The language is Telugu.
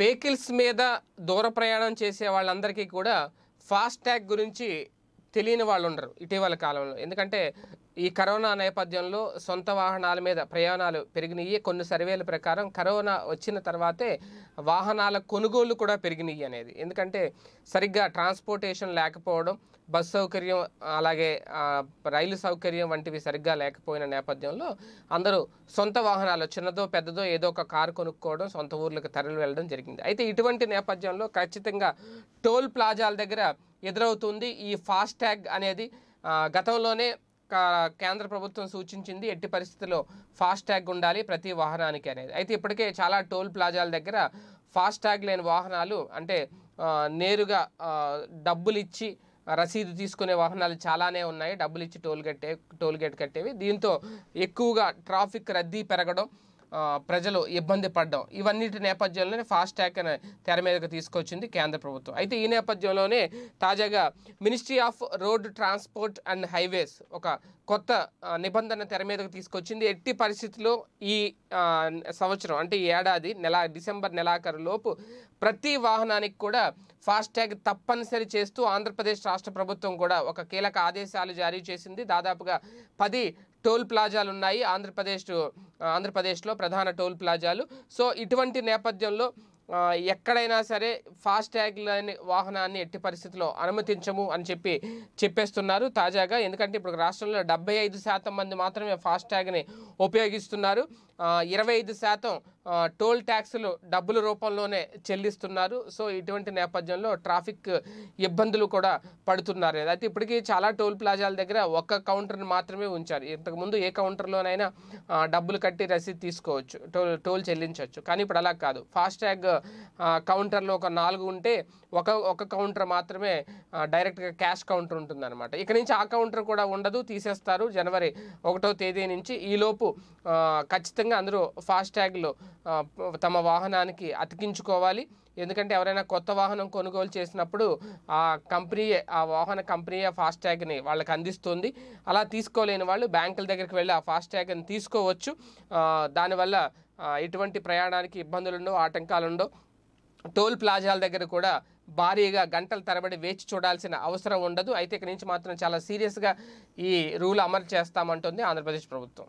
వెహికల్స్ మీద దూర ప్రయాణం చేసే వాళ్ళందరికీ కూడా ఫాస్ట్ ట్యాగ్ గురించి తెలియని వాళ్ళు ఉండరు ఇటీవల కాలంలో ఎందుకంటే ఈ కరోనా నేపథ్యంలో సొంత వాహనాల మీద ప్రయాణాలు పెరిగినాయి కొన్ని సర్వేల ప్రకారం కరోనా వచ్చిన తర్వాతే వాహనాల కొనుగోలు కూడా పెరిగినాయి అనేది ఎందుకంటే సరిగ్గా ట్రాన్స్పోర్టేషన్ లేకపోవడం బస్ సౌకర్యం అలాగే రైలు సౌకర్యం వంటివి సరిగ్గా లేకపోయిన నేపథ్యంలో అందరూ సొంత వాహనాలు చిన్నదో పెద్దదో ఏదో ఒక కారు కొనుక్కోవడం సొంత ఊర్లకు తరలి వెళ్ళడం జరిగింది అయితే ఇటువంటి నేపథ్యంలో ఖచ్చితంగా టోల్ ప్లాజాల దగ్గర ఎదురవుతుంది ఈ ఫాస్ట్యాగ్ అనేది గతంలోనే కేంద్ర ప్రభుత్వం సూచించింది ఎట్టి పరిస్థితుల్లో ట్యాగ్ ఉండాలి ప్రతి వాహనానికి అనేది అయితే ఇప్పటికే చాలా టోల్ ప్లాజాల దగ్గర ఫాస్ట్యాగ్ లేని వాహనాలు అంటే నేరుగా డబ్బులు ఇచ్చి రసీదు తీసుకునే వాహనాలు చాలానే ఉన్నాయి డబ్బులు ఇచ్చి టోల్ కట్టే టోల్ గేట్ కట్టేవి దీంతో ఎక్కువగా ట్రాఫిక్ రద్దీ పెరగడం ప్రజలు ఇబ్బంది పడ్డం ఇవన్నిటి నేపథ్యంలోనే ఫాస్ట్ ట్యాక్ అనే తెర మీదకు తీసుకొచ్చింది కేంద్ర ప్రభుత్వం అయితే ఈ నేపథ్యంలోనే తాజాగా ministry of road transport and highways ఒక కొత్త నిబంధన తెర మీదకు తీసుకొచ్చింది ఎట్టి పరిస్థితుల్లో ఈ సంవత్సరం అంటే ఈ ఏడాది నెల డిసెంబర్ నెలాఖరు లోపు ప్రతి వాహనానికి కూడా ఫాస్ట్యాగ్ తప్పనిసరి చేస్తూ ఆంధ్రప్రదేశ్ రాష్ట్ర ప్రభుత్వం కూడా ఒక కీలక ఆదేశాలు జారీ చేసింది దాదాపుగా పది టోల్ ప్లాజాలు ఉన్నాయి ఆంధ్రప్రదేశ్ ఆంధ్రప్రదేశ్లో ప్రధాన టోల్ ప్లాజాలు సో ఇటువంటి నేపథ్యంలో ఎక్కడైనా సరే ఫాస్ట్ ట్యాగ్ లేని వాహనాన్ని ఎట్టి పరిస్థితుల్లో అనుమతించము అని చెప్పి చెప్పేస్తున్నారు తాజాగా ఎందుకంటే ఇప్పుడు రాష్ట్రంలో డెబ్బై ఐదు శాతం మంది మాత్రమే ఫాస్ట్ ట్యాగ్ని ఉపయోగిస్తున్నారు ఇరవై ఐదు శాతం టోల్ ట్యాక్సులు డబ్బుల రూపంలోనే చెల్లిస్తున్నారు సో ఇటువంటి నేపథ్యంలో ట్రాఫిక్ ఇబ్బందులు కూడా పడుతున్నారు అయితే ఇప్పటికీ చాలా టోల్ ప్లాజాల దగ్గర ఒక్క కౌంటర్ని మాత్రమే ఉంచారు ఇంతకుముందు ఏ కౌంటర్లోనైనా డబ్బులు కట్టి రసీదు తీసుకోవచ్చు టోల్ టోల్ చెల్లించవచ్చు కానీ ఇప్పుడు అలా కాదు ట్యాగ్ కౌంటర్లో ఒక నాలుగు ఉంటే ఒక ఒక కౌంటర్ మాత్రమే డైరెక్ట్గా క్యాష్ కౌంటర్ ఉంటుందన్నమాట ఇక్కడ నుంచి ఆ కౌంటర్ కూడా ఉండదు తీసేస్తారు జనవరి ఒకటో తేదీ నుంచి ఈలోపు ఖచ్చితంగా అందరూ ఫాస్ట్యాగ్లో తమ వాహనానికి అతికించుకోవాలి ఎందుకంటే ఎవరైనా కొత్త వాహనం కొనుగోలు చేసినప్పుడు ఆ కంపెనీ ఆ వాహన కంపెనీ ఆ ఫాస్ట్ ట్యాగ్ని వాళ్ళకి అందిస్తుంది అలా తీసుకోలేని వాళ్ళు బ్యాంకుల దగ్గరికి వెళ్ళి ఆ ఫాస్ట్ ట్యాగ్ని తీసుకోవచ్చు దానివల్ల ఎటువంటి ప్రయాణానికి ఇబ్బందులుండో ఆటంకాలుండో టోల్ ప్లాజాల దగ్గర కూడా భారీగా గంటల తరబడి వేచి చూడాల్సిన అవసరం ఉండదు అయితే ఇక్కడి నుంచి మాత్రం చాలా సీరియస్గా ఈ రూల్ అమలు చేస్తామంటుంది ఆంధ్రప్రదేశ్ ప్రభుత్వం